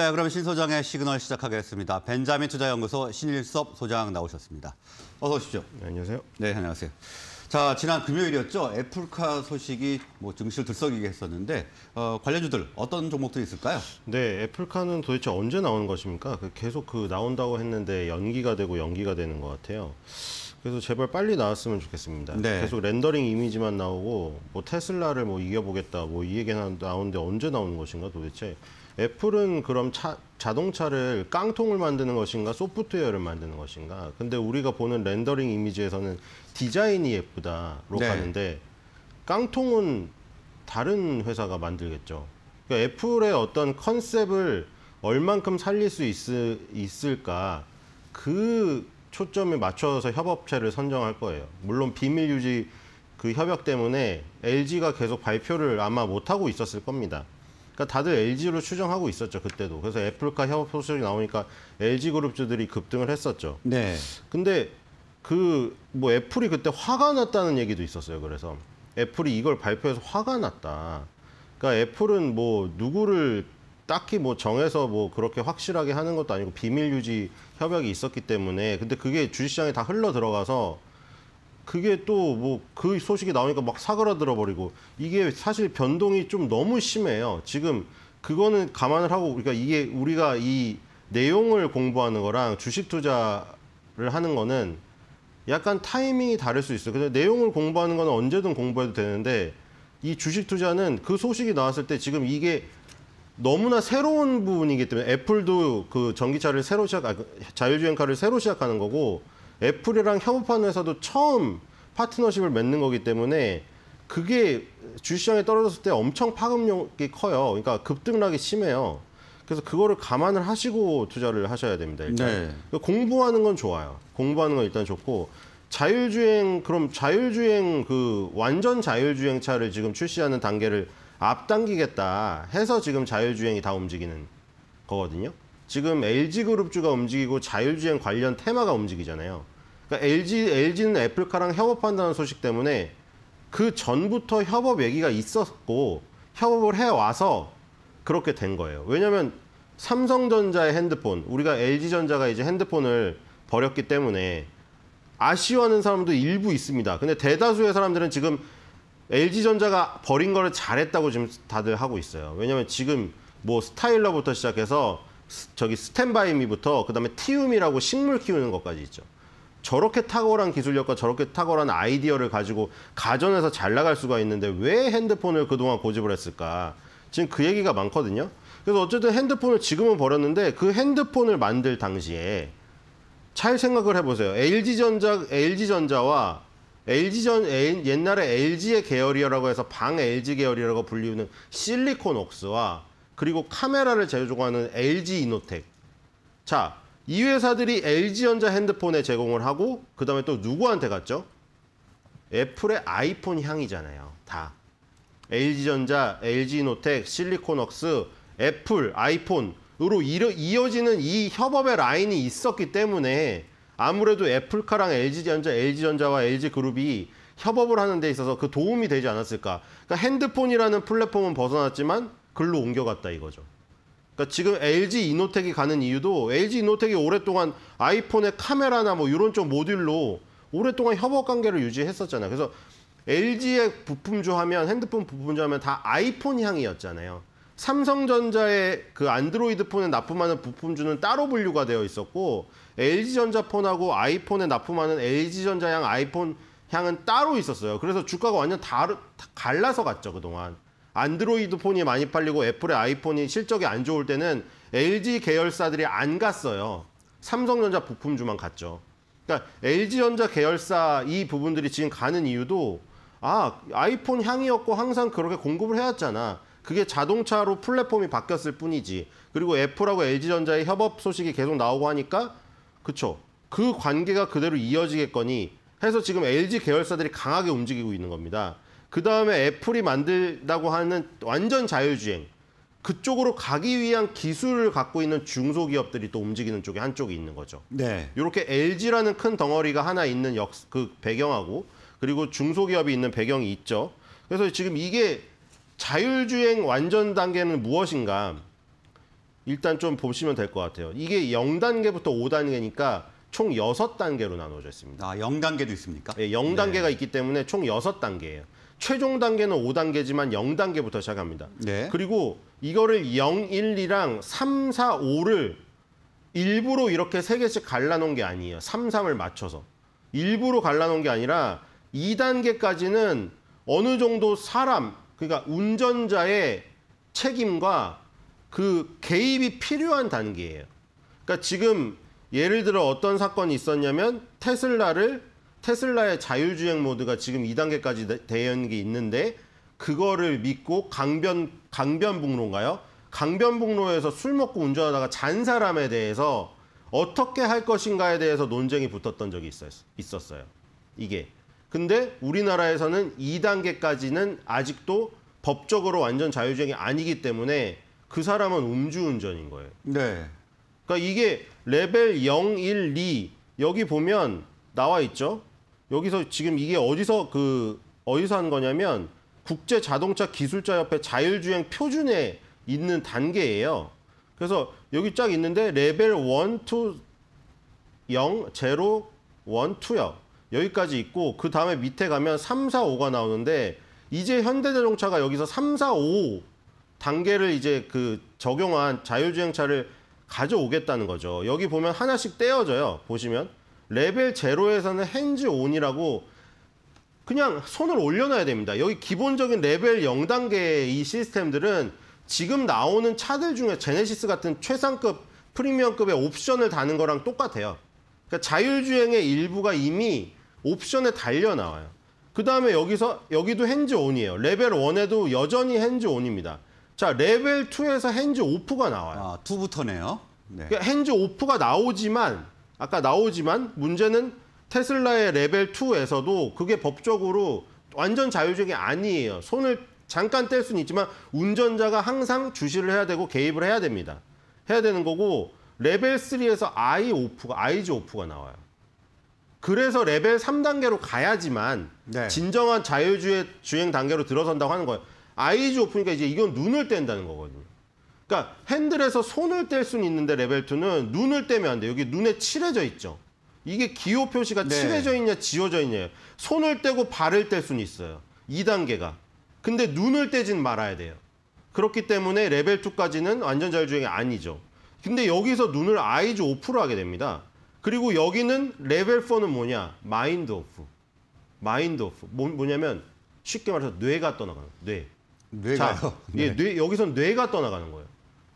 네, 그럼 신 소장의 시그널 시작하겠습니다. 벤자민 투자연구소 신일섭 소장 나오셨습니다. 어서 오십시오. 네, 안녕하세요. 네, 안녕하세요. 자, 지난 금요일이었죠. 애플카 소식이 뭐 증시를 들썩이게 했었는데 어, 관련주들 어떤 종목들이 있을까요? 네, 애플카는 도대체 언제 나오는 것입니까? 그 계속 그 나온다고 했는데 연기가 되고 연기가 되는 것 같아요. 그래서 제발 빨리 나왔으면 좋겠습니다. 네. 계속 렌더링 이미지만 나오고 뭐 테슬라를 뭐 이겨보겠다 뭐 이 얘기는 나오는데 언제 나오는 것인가 도대체 애플은 예, 그럼 차, 자동차를 깡통을 만드는 것인가 소프트웨어를 만드는 것인가 근데 우리가 보는 렌더링 이미지에서는 디자인이 예쁘다로 네. 가는데 깡통은 다른 회사가 만들겠죠 그러니까 애플의 어떤 컨셉을 얼만큼 살릴 수 있, 을까그 초점에 맞춰서 협업체를 선정할 거예요 물론 비밀 유지 그 협약 때문에 LG가 계속 발표를 아마 못하고 있었을 겁니다 그러니까 다들 LG로 추정하고 있었죠 그때도. 그래서 애플카 협업 소식이 나오니까 LG 그룹주들이 급등을 했었죠. 네. 근데 그 뭐 애플이 그때 화가 났다는 얘기도 있었어요. 그래서 애플이 이걸 발표해서 화가 났다. 그러니까 애플은 뭐 누구를 딱히 뭐 정해서 뭐 그렇게 확실하게 하는 것도 아니고 비밀 유지 협약이 있었기 때문에 근데 그게 주식시장에 다 흘러 들어가서 그게 또 뭐 그 소식이 나오니까 막 사그라들어 버리고 이게 사실 변동이 좀 너무 심해요. 지금 그거는 감안을 하고 그러니까 이게 우리가 이 내용을 공부하는 거랑 주식 투자를 하는 거는 약간 타이밍이 다를 수 있어요. 근데 내용을 공부하는 거는 언제든 공부해도 되는데 이 주식 투자는 그 소식이 나왔을 때 지금 이게 너무나 새로운 부분이기 때문에 애플도 그 전기차를 새로 시작, 아, 그 자율주행카를 새로 시작하는 거고 애플이랑 협업하는회사도 처음 파트너십을 맺는 거기 때문에 그게 주시장에 떨어졌을 때 엄청 파급력이 커요. 그러니까 급등락이 심해요. 그래서 그거를 감안을 하시고 투자를 하셔야 됩니다. 일단 네. 그 공부하는 건 좋아요. 공부하는 건 일단 좋고 자율주행 그럼 자율주행 그 완전 자율주행차를 지금 출시하는 단계를 앞당기겠다 해서 지금 자율주행이 다 움직이는 거거든요. 지금 LG그룹주가 움직이고 자율주행 관련 테마가 움직이잖아요. 그러니까 LG, LG는 애플카랑 협업한다는 소식 때문에 그 전부터 협업 얘기가 있었고 협업을 해와서 그렇게 된 거예요. 왜냐하면 삼성전자의 핸드폰, 우리가 LG전자가 이제 핸드폰을 버렸기 때문에 아쉬워하는 사람도 일부 있습니다. 근데 대다수의 사람들은 지금 LG전자가 버린 거를 잘했다고 지금 다들 하고 있어요. 왜냐면 지금 뭐 스타일러부터 시작해서 저기 스탠바이미부터 그다음에 티움이라고 식물 키우는 것까지 있죠. 저렇게 탁월한 기술력과 저렇게 탁월한 아이디어를 가지고 가전에서 잘 나갈 수가 있는데 왜 핸드폰을 그동안 고집을 했을까? 지금 그 얘기가 많거든요. 그래서 어쨌든 핸드폰을 지금은 버렸는데 그 핸드폰을 만들 당시에 잘 생각을 해보세요. LG전자, LG전자와 LG전, 옛날에 LG의 계열이라고 해서 방 LG 계열이라고 불리우는 실리콘옥스와 그리고 카메라를 제조하는 LG 이노텍. 자, 이 회사들이 LG전자 핸드폰에 제공을 하고 그 다음에 또 누구한테 갔죠? 애플의 아이폰 향이잖아요. 다. LG전자, LG노텍, 실리콘웍스, 애플, 아이폰으로 이어지는 이 협업의 라인이 있었기 때문에 아무래도 애플카랑 LG전자, LG전자와 LG그룹이 협업을 하는 데 있어서 그 도움이 되지 않았을까. 그러니까 핸드폰이라는 플랫폼은 벗어났지만 글로 옮겨갔다 이거죠. 그러니까 지금 LG 이노텍이 가는 이유도 LG 이노텍이 오랫동안 아이폰의 카메라나 뭐 이런 쪽 모듈로 오랫동안 협업 관계를 유지했었잖아요. 그래서 LG의 부품주 하면 핸드폰 부품주 하면 다 아이폰 향이었잖아요. 삼성전자의 그 안드로이드 폰에 납품하는 부품주는 따로 분류가 되어 있었고 LG전자폰하고 아이폰에 납품하는 LG전자향 아이폰 향은 따로 있었어요. 그래서 주가가 완전 다르, 갈라서 갔죠 그동안. 안드로이드 폰이 많이 팔리고 애플의 아이폰이 실적이 안 좋을 때는 LG 계열사들이 안 갔어요. 삼성전자 부품주만 갔죠. 그러니까 LG전자 계열사 이 부분들이 지금 가는 이유도 아 아이폰 향이었고 항상 그렇게 공급을 해왔잖아. 그게 자동차로 플랫폼이 바뀌었을 뿐이지. 그리고 애플하고 LG전자의 협업 소식이 계속 나오고 하니까 그쵸. 그 관계가 그대로 이어지겠거니 해서 지금 LG 계열사들이 강하게 움직이고 있는 겁니다. 그 다음에 애플이 만들다고 하는 완전 자율주행 그쪽으로 가기 위한 기술을 갖고 있는 중소기업들이 또 움직이는 쪽에 한쪽이 있는 거죠. 네. 이렇게 LG라는 큰 덩어리가 하나 있는 역, 그 배경하고 그리고 중소기업이 있는 배경이 있죠. 그래서 지금 이게 자율주행 완전 단계는 무엇인가? 일단 좀 보시면 될 것 같아요. 이게 0단계부터 5단계니까 총 6단계로 나눠져 있습니다. 아, 0단계도 있습니까? 네, 예, 0단계가 네. 있기 때문에 총 6단계예요. 최종 단계는 5단계지만 0단계부터 시작합니다. 네. 그리고 이거를 0, 1이랑 3, 4, 5를 일부러 이렇게 3 개씩 갈라놓은 게 아니에요. 3, 3을 맞춰서. 일부러 갈라놓은 게 아니라 2단계까지는 어느 정도 사람, 그러니까 운전자의 책임과 그 개입이 필요한 단계예요. 그러니까 지금 예를 들어 어떤 사건이 있었냐면 테슬라를 테슬라의 자율주행 모드가 지금 2단계까지 대연게 있는데 그거를 믿고 강변 강변북로인가요? 강변북로에서 술 먹고 운전하다가 잔 사람에 대해서 어떻게 할 것인가에 대해서 논쟁이 붙었던 적이 있었, 어요 이게. 근데 우리나라에서는 2단계까지는 아직도 법적으로 완전 자율주행이 아니기 때문에 그 사람은 음주운전인 거예요. 네. 그러니까 이게 레벨 0, 1, 2 여기 보면 나와 있죠. 여기서 지금 이게 어디서 그 어디서 한 거냐면 국제 자동차 기술자 협회 자율주행 표준에 있는 단계예요. 그래서 여기 쫙 있는데 레벨 1, 2, 0, 0, 1, 2요. 여기까지 있고 그 다음에 밑에 가면 3, 4, 5가 나오는데 이제 현대자동차가 여기서 3, 4, 5 단계를 이제 그 적용한 자율주행차를 가져오겠다는 거죠. 여기 보면 하나씩 떼어져요. 보시면 레벨 제로에서는 핸즈 온이라고 그냥 손을 올려놔야 됩니다. 여기 기본적인 레벨 0단계의 이 시스템들은 지금 나오는 차들 중에 제네시스 같은 최상급 프리미엄급의 옵션을 다는 거랑 똑같아요. 그러니까 자율주행의 일부가 이미 옵션에 달려 나와요. 그 다음에 여기서 여기도 핸즈 온이에요. 레벨 1에도 여전히 핸즈 온입니다. 자 레벨 2에서 핸즈 오프가 나와요. 아, 2부터네요. 네. 그러니까 핸즈 오프가 나오지만 아까 나오지만 문제는 테슬라의 레벨 2에서도 그게 법적으로 완전 자율주행이 아니에요. 손을 잠깐 뗄 수는 있지만 운전자가 항상 주시를 해야 되고 개입을 해야 됩니다. 해야 되는 거고 레벨 3에서 아이 오프가 아이즈 오프가 나와요. 그래서 레벨 3단계로 가야지만 네. 진정한 자율주행 단계로 들어선다고 하는 거예요. 아이즈 오프니까 이제 이건 눈을 뗀다는 거거든요. 그러니까 핸들에서 손을 뗄 수는 있는데 레벨 2는 눈을 떼면 안 돼. 여기 눈에 칠해져 있죠. 이게 기호 표시가 네. 칠해져 있냐 지워져 있냐. 손을 떼고 발을 뗄 수는 있어요. 2단계가. 근데 눈을 떼진 말아야 돼요. 그렇기 때문에 레벨 2까지는 완전 자율주행이 아니죠. 근데 여기서 눈을 아이즈 오프로 하게 됩니다. 그리고 여기는 레벨 4는 뭐냐? 마인드 오프. 마인드 오프. 뭐, 뭐냐면 쉽게 말해서 뇌가 떠나가는 거예요. 뇌. 뇌가요? 자, 네. 예, 뇌, 여기선 뇌가 떠나가는 거예요.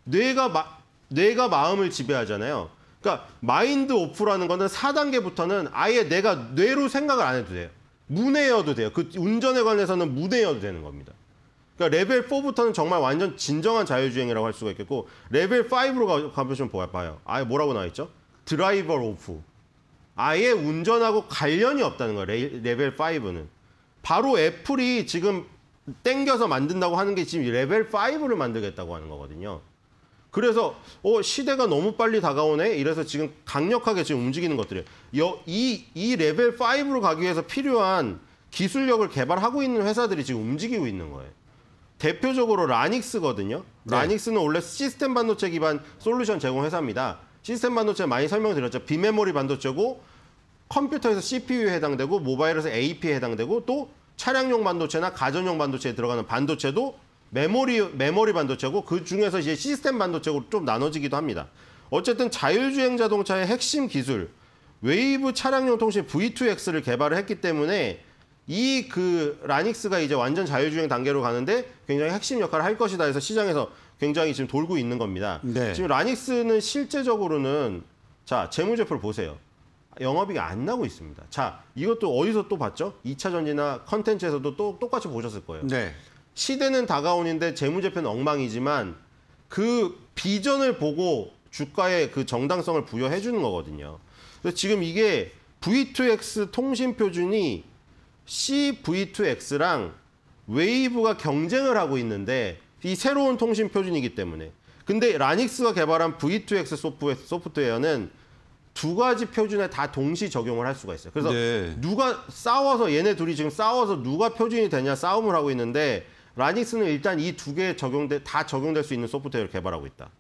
뇌가 마, 뇌가 마음을 지배하잖아요. 그러니까 마인드 오프라는 거는 4단계부터는 아예 내가 뇌로 생각을 안 해도 돼요. 문해여도 돼요. 그 운전에 관해서는 문해여도 되는 겁니다. 그러니까 레벨 4부터는 정말 완전 진정한 자율주행이라고 할 수가 있겠고 레벨 5로 가, 보시면 봐요. 아예 뭐라고 나와 있죠? 드라이버 오프. 아예 운전하고 관련이 없다는 거예요. 레벨 5는. 바로 애플이 지금 땡겨서 만든다고 하는 게 지금 레벨 5를 만들겠다고 하는 거거든요. 그래서 어, 시대가 너무 빨리 다가오네. 이래서 지금 강력하게 지금 움직이는 것들이에요. 이, 이 레벨 5로 가기 위해서 필요한 기술력을 개발하고 있는 회사들이 지금 움직이고 있는 거예요. 대표적으로 라닉스거든요. 네. 라닉스는 원래 시스템 반도체 기반 솔루션 제공 회사입니다. 시스템 반도체 많이 설명드렸죠. 비메모리 반도체고 컴퓨터에서 CPU에 해당되고 모바일에서 AP에 해당되고 또 차량용 반도체나 가전용 반도체에 들어가는 반도체도 메모리 메모리 반도체고 그 중에서 이제 시스템 반도체로 좀 나눠지기도 합니다. 어쨌든 자율주행 자동차의 핵심 기술 웨이브 차량용 통신 V2X를 개발을 했기 때문에 이 그 라닉스가 이제 완전 자율주행 단계로 가는데 굉장히 핵심 역할을 할 것이다 해서 시장에서 굉장히 지금 돌고 있는 겁니다. 네. 지금 라닉스는 실제적으로는 자 재무제표를 보세요. 영업이 안 나고 있습니다. 자 이것도 어디서 또 봤죠? 2차 전지나 컨텐츠에서도 또 똑같이 보셨을 거예요. 네. 시대는 다가오는데 재무제표는 엉망이지만 그 비전을 보고 주가에 그 정당성을 부여해 주는 거거든요. 그래서 지금 이게 V2X 통신 표준이 CV2X랑 웨이브가 경쟁을 하고 있는데 이 새로운 통신 표준이기 때문에 근데 라닉스가 개발한 V2X 소프트웨어는 두 가지 표준에 다 동시 적용을 할 수가 있어요. 그래서 네. 누가 싸워서 얘네 둘이 지금 싸워서 누가 표준이 되냐 싸움을 하고 있는데 라닉스는 일단 이 두개 적용돼 다 적용될 수 있는 소프트웨어를 개발하고 있다.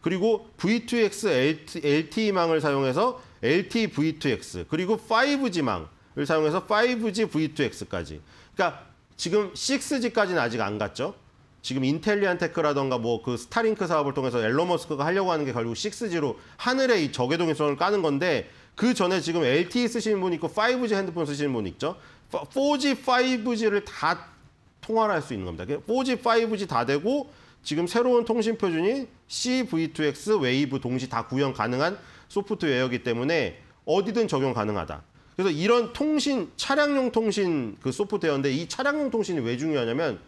그리고 V2X LTE망을 사용해서 LTE V2X 그리고 5G망을 사용해서 5G V2X까지. 그러니까 지금 6G까지는 아직 안 갔죠. 지금 인텔리안 테크라던가 뭐 그 스타링크 사업을 통해서 엘런 머스크가 하려고 하는 게 결국 6G로 하늘에이 저궤동위성을 까는 건데 그 전에 지금 LTE 쓰시는 분 있고 5G 핸드폰 쓰시는 분 있죠. 4G, 5G를 다 통화를 할 수 있는 겁니다. 4G, 5G 다 되고 지금 새로운 통신 표준이 CV2X, 웨이브 동시 다 구현 가능한 소프트웨어이기 때문에 어디든 적용 가능하다. 그래서 이런 통신, 차량용 통신 그 소프트웨어인데 이 차량용 통신이 왜 중요하냐면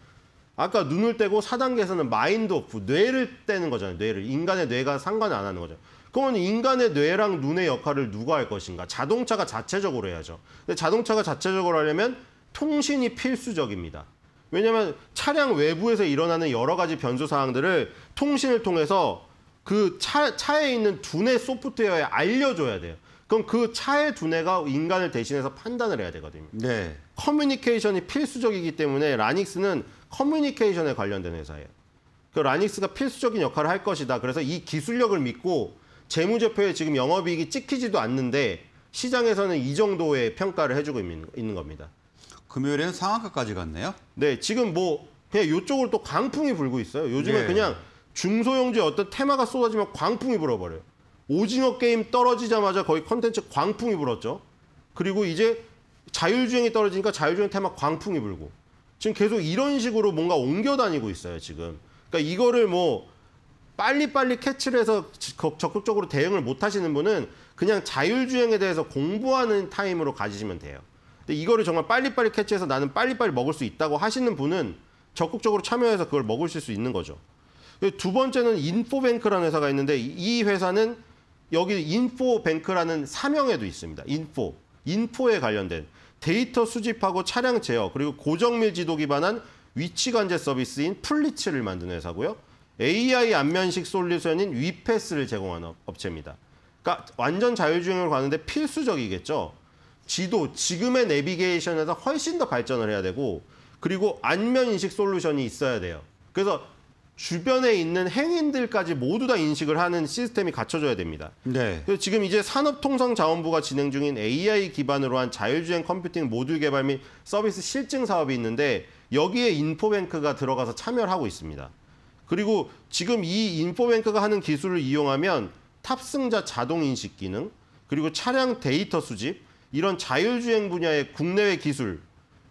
아까 눈을 떼고 4단계에서는 마인드 오프, 뇌를 떼는 거잖아요. 뇌를. 인간의 뇌가 상관안 하는 거죠. 그러면 인간의 뇌랑 눈의 역할을 누가 할 것인가? 자동차가 자체적으로 해야죠. 근데 자동차가 자체적으로 하려면 통신이 필수적입니다. 왜냐하면 차량 외부에서 일어나는 여러 가지 변수 사항들을 통신을 통해서 그 차, 차에 있는 두뇌 소프트웨어에 알려줘야 돼요. 그럼 그 차의 두뇌가 인간을 대신해서 판단을 해야 되거든요. 네. 커뮤니케이션이 필수적이기 때문에 라닉스는 커뮤니케이션에 관련된 회사예요. 그 라닉스가 필수적인 역할을 할 것이다. 그래서 이 기술력을 믿고 재무제표에 지금 영업이익이 찍히지도 않는데 시장에서는 이 정도의 평가를 해주고 있는, 있는 겁니다. 금요일에는 상한가까지 갔네요. 네, 지금 뭐 그냥 이쪽으로 또 광풍이 불고 있어요. 요즘에 네. 예. 그냥 중소형제 어떤 테마가 쏟아지면 광풍이 불어버려요. 오징어 게임 떨어지자마자 거의 컨텐츠 광풍이 불었죠. 그리고 이제 자율주행이 떨어지니까 자율주행 테마 광풍이 불고 지금 계속 이런 식으로 뭔가 옮겨 다니고 있어요 지금. 그러니까 이거를 뭐 빨리빨리 캐치를 해서 적극적으로 대응을 못 하시는 분은 그냥 자율주행에 대해서 공부하는 타임으로 가지시면 돼요. 근데 이거를 정말 빨리빨리 캐치해서 나는 빨리빨리 먹을 수 있다고 하시는 분은 적극적으로 참여해서 그걸 먹으실 수 있는 거죠. 그 두 번째는 인포뱅크라는 회사가 있는데 이 회사는 여기 인포뱅크라는 사명에도 있습니다. 인포, 인포에 관련된 데이터 수집하고 차량 제어 그리고 고정밀 지도 기반한 위치 관제 서비스인 플리츠를 만든 회사고요. AI 안면식 솔루션인 위패스를 제공하는 업체입니다. 그러니까 완전 자율주행을 가는데 필수적이겠죠. 지도, 지금의 내비게이션에서 훨씬 더 발전을 해야 되고 그리고 안면 인식 솔루션이 있어야 돼요. 그래서 주변에 있는 행인들까지 모두 다 인식을 하는 시스템이 갖춰져야 됩니다. 네. 그래서 지금 이제 산업통상자원부가 진행 중인 AI 기반으로 한 자율주행 컴퓨팅 모듈 개발 및 서비스 실증 사업이 있는데 여기에 인포뱅크가 들어가서 참여를 하고 있습니다. 그리고 지금 이 인포뱅크가 하는 기술을 이용하면 탑승자 자동 인식 기능, 그리고 차량 데이터 수집, 이런 자율주행 분야의 국내외 기술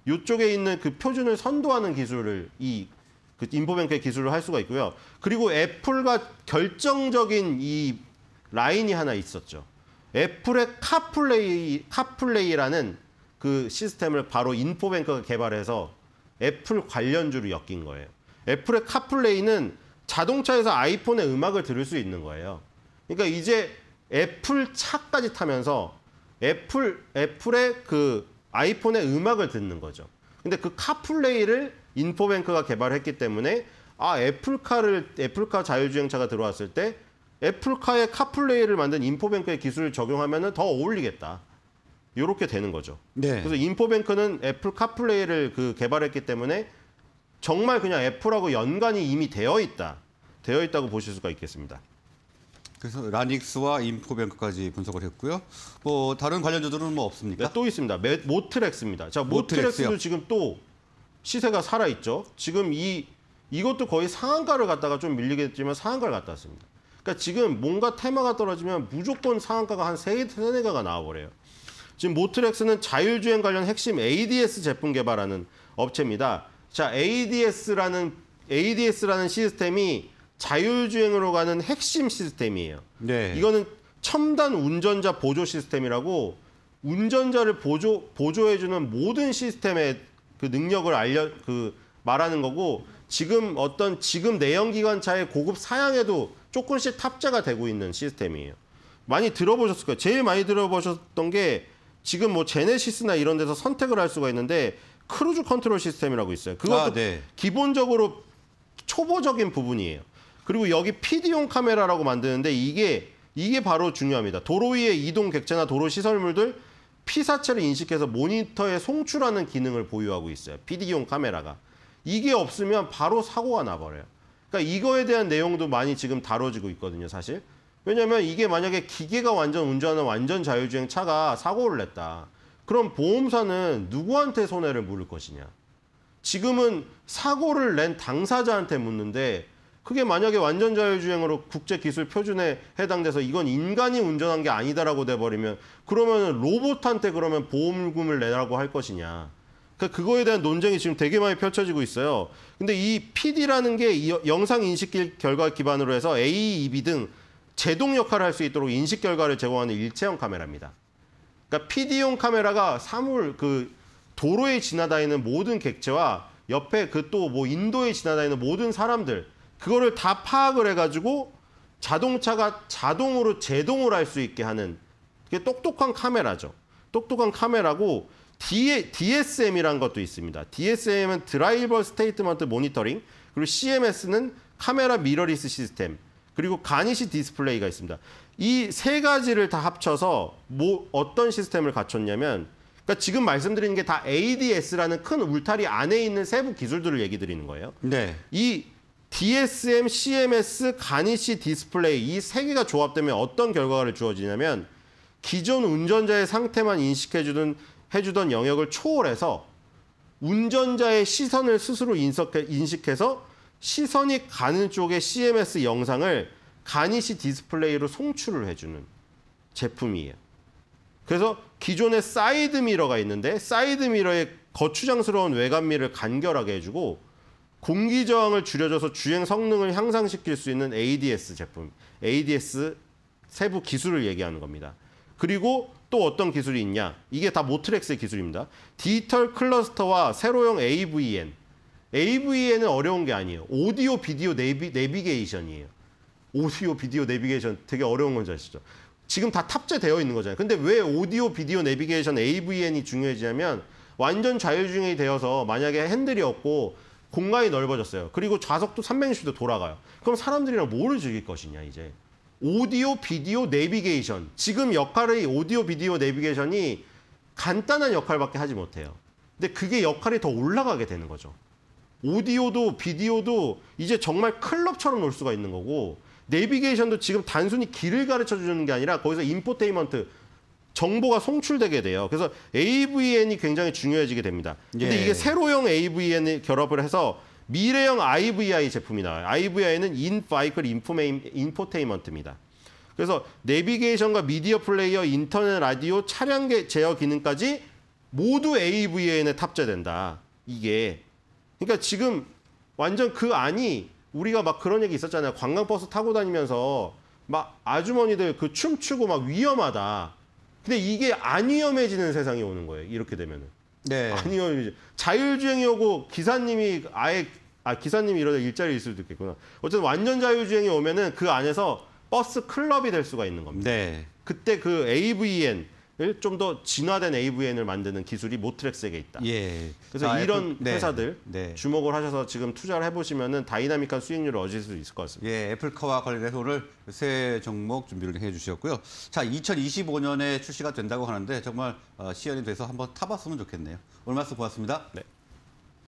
이쪽에 있는 그 표준을 선도하는 기술을 이그 인포뱅크의 기술을 할 수가 있고요. 그리고 애플과 결정적인 이 라인이 하나 있었죠. 애플의 카플레이 카플레이라는 그 시스템을 바로 인포뱅크가 개발해서 애플 관련주로 엮인 거예요. 애플의 카플레이는 자동차에서 아이폰의 음악을 들을 수 있는 거예요. 그러니까 이제 애플 차까지 타면서 애플 애플의 그 아이폰의 음악을 듣는 거죠. 근데 그 카플레이를 인포뱅크가 개발했기 때문에 아 애플카를 애플카 자율주행차가 들어왔을 때 애플카의 카플레이를 만든 인포뱅크의 기술을 적용하면 더 어울리겠다. 이렇게 되는 거죠. 네. 그래서 인포뱅크는 애플 카플레이를 그 개발했기 때문에 정말 그냥 애플하고 연관이 이미 되어 있다. 되어 있다고 보실 수가 있겠습니다. 그래서 라닉스와 인포뱅크까지 분석을 했고요. 뭐 다른 관련주들은 뭐 없습니까? 네, 또 있습니다. 메, 모트렉스입니다. 자, 모트렉스도 지금 또 시세가 살아 있죠. 지금 이 이것도 거의 상한가를 갖다가 좀 밀리겠지만 상한가를 갖다 왔습니다. 그러니까 지금 뭔가 테마가 떨어지면 무조건 상한가가 한세 세네 가가 나와버려요. 지금 모트렉스는 자율주행 관련 핵심 ADS 제품 개발하는 업체입니다. 자, ADS라는 ADS라는 시스템이 자율주행으로 가는 핵심 시스템이에요. 네. 이거는 첨단 운전자 보조 시스템이라고 운전자를 보조 보조해주는 모든 시스템의 그 능력을 알려 그 말하는 거고 지금 어떤 지금 내연기관차의 고급 사양에도 조금씩 탑재가 되고 있는 시스템이에요. 많이 들어보셨을 거예요. 제일 많이 들어보셨던 게 지금 뭐 제네시스나 이런 데서 선택을 할 수가 있는데 크루즈 컨트롤 시스템이라고 있어요. 그것도 아, 네. 기본적으로 초보적인 부분이에요. 그리고 여기 PD용 카메라라고 만드는데 이게 이게 바로 중요합니다. 도로 위의 이동 객체나 도로 시설물들 피사체를 인식해서 모니터에 송출하는 기능을 보유하고 있어요. PD용 카메라가. 이게 없으면 바로 사고가 나버려요. 그러니까 이거에 대한 내용도 많이 지금 다뤄지고 있거든요, 사실. 왜냐하면 이게 만약에 기계가 완전 운전하는 완전 자율주행 차가 사고를 냈다. 그럼 보험사는 누구한테 손해를 물을 것이냐. 지금은 사고를 낸 당사자한테 묻는데 그게 만약에 완전 자율주행으로 국제 기술 표준에 해당돼서 이건 인간이 운전한 게 아니다라고 돼버리면 그러면 로봇한테 그러면 보험금을 내라고 할 것이냐. 그러니까 그거에 대한 논쟁이 지금 되게 많이 펼쳐지고 있어요. 근데 이 PD라는 게이 영상 인식 결과 기반으로 해서 AEB 등 제동 역할을 할 수 있도록 인식 결과를 제공하는 일체형 카메라입니다. 그러니까 PD용 카메라가 사물 그 도로에 지나다니는 모든 객체와 옆에 그 또 뭐 인도에 지나다니는 모든 사람들 그거를 다 파악을 해가지고 자동차가 자동으로 제동을 할 수 있게 하는 그게 똑똑한 카메라죠. 똑똑한 카메라고 d s m 이란 것도 있습니다. DSM은 드라이버 스테이트먼트 모니터링, 그리고 CMS는 카메라 미러리스 시스템, 그리고 가니시 디스플레이가 있습니다. 이 세 가지를 다 합쳐서 뭐 어떤 시스템을 갖췄냐면 그러니까 지금 말씀드리는 게 다 ADS라는 큰 울타리 안에 있는 세부 기술들을 얘기 드리는 거예요. 네. 이 DSM, CMS, 간이시 디스플레이 이 세 개가 조합되면 어떤 결과를 주어지냐면 기존 운전자의 상태만 인식해주던 해주던 영역을 초월해서 운전자의 시선을 스스로 인석해, 인식해서 시선이 가는 쪽의 CMS 영상을 간이시 디스플레이로 송출을 해주는 제품이에요. 그래서 기존의 사이드 미러가 있는데 사이드 미러의 거추장스러운 외관미를 간결하게 해주고 공기 저항을 줄여줘서 주행 성능을 향상시킬 수 있는 ADS 제품, ADS 세부 기술을 얘기하는 겁니다. 그리고 또 어떤 기술이 있냐? 이게 다 모트렉스의 기술입니다. 디지털 클러스터와 세로형 AVN. AVN은 어려운 게 아니에요. 오디오 비디오 내비, 내비게이션이에요. 오디오 비디오 내비게이션 되게 어려운 건지 아시죠? 지금 다 탑재되어 있는 거잖아요. 근데 왜 오디오 비디오 내비게이션 AVN이 중요해지냐면 완전 자율주행이 되어서 만약에 핸들이 없고 공간이 넓어졌어요. 그리고 좌석도 360도 돌아가요. 그럼 사람들이랑 뭐를 즐길 것이냐 이제. 오디오, 비디오, 내비게이션. 지금 역할의 오디오, 비디오, 내비게이션이 간단한 역할밖에 하지 못해요. 근데 그게 역할이 더 올라가게 되는 거죠. 오디오도 비디오도 이제 정말 클럽처럼 놀 수가 있는 거고 내비게이션도 지금 단순히 길을 가르쳐 주는 게 아니라 거기서 인포테인먼트 정보가 송출되게 돼요. 그래서 AVN이 굉장히 중요해지게 됩니다. 근데 예. 이게 세로형 AVN을 결합을 해서 미래형 IVI 제품이 나와요. IVI는 인파이클 인포테인먼트입니다. 그래서 내비게이션과 미디어 플레이어, 인터넷 라디오, 차량 제어 기능까지 모두 AVN에 탑재된다. 이게 그러니까 지금 완전 그 안이 우리가 막 그런 얘기 있었잖아요. 관광버스 타고 다니면서 막 아주머니들 그 춤추고 막 위험하다. 근데 이게 안 위험해지는 세상이 오는 거예요. 이렇게 되면은. 네. 안 위험해지. 자율주행이오고 기사님이 아예 아 기사님이 이러다 일자리 있을 수도 있겠구나. 어쨌든 완전 자율주행이 오면은 그 안에서 버스 클럽이 될 수가 있는 겁니다. 네. 그때 그 AVN 좀더 진화된 AVN을 만드는 기술이 모트렉스에게 있다. 예. 그래서 아, 이런 애플, 네, 회사들 네. 주목을 하셔서 지금 투자를 해보시면은 다이나믹한 수익률을 얻을 수 있을 것 같습니다. 예, 애플카와 관련해서 오늘 새 종목 준비를 해주셨고요. 자, 2025년에 출시가 된다고 하는데 정말 어, 시연이 돼서 한번 타봤으면 좋겠네요. 오늘 말씀 고맙습니다. 네.